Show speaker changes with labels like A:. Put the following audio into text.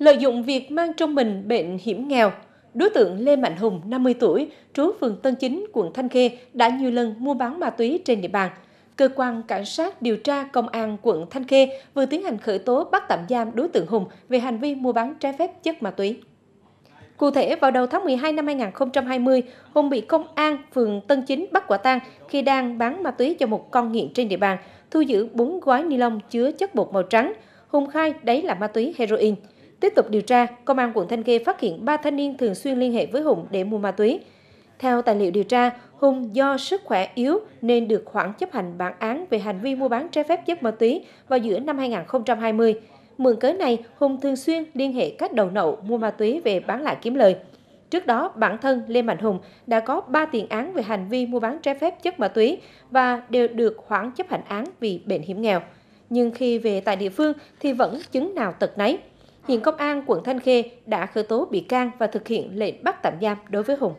A: Lợi dụng việc mang trong mình bệnh hiểm nghèo, đối tượng Lê Mạnh Hùng, 50 tuổi, trú phường Tân Chính, quận Thanh Khê đã nhiều lần mua bán ma túy trên địa bàn. Cơ quan Cảnh sát điều tra Công an quận Thanh Khê vừa tiến hành khởi tố bắt tạm giam đối tượng Hùng về hành vi mua bán trái phép chất ma túy. Cụ thể, vào đầu tháng 12 năm 2020, Hùng bị công an phường Tân Chính bắt quả tang khi đang bán ma túy cho một con nghiện trên địa bàn, thu giữ 4 gói ni lông chứa chất bột màu trắng. Hùng khai đấy là ma túy heroin. Tiếp tục điều tra, Công an quận Thanh Khê phát hiện ba thanh niên thường xuyên liên hệ với Hùng để mua ma túy. Theo tài liệu điều tra, Hùng do sức khỏe yếu nên được khoản chấp hành bản án về hành vi mua bán trái phép chất ma túy vào giữa năm 2020. Mượn cớ này, Hùng thường xuyên liên hệ các đầu nậu mua ma túy về bán lại kiếm lời. Trước đó, bản thân Lê Mạnh Hùng đã có 3 tiền án về hành vi mua bán trái phép chất ma túy và đều được hoãn chấp hành án vì bệnh hiểm nghèo. Nhưng khi về tại địa phương thì vẫn chứng nào tật nấy hiện công an quận Thanh Khê đã khởi tố bị can và thực hiện lệnh bắt tạm giam đối với Hùng.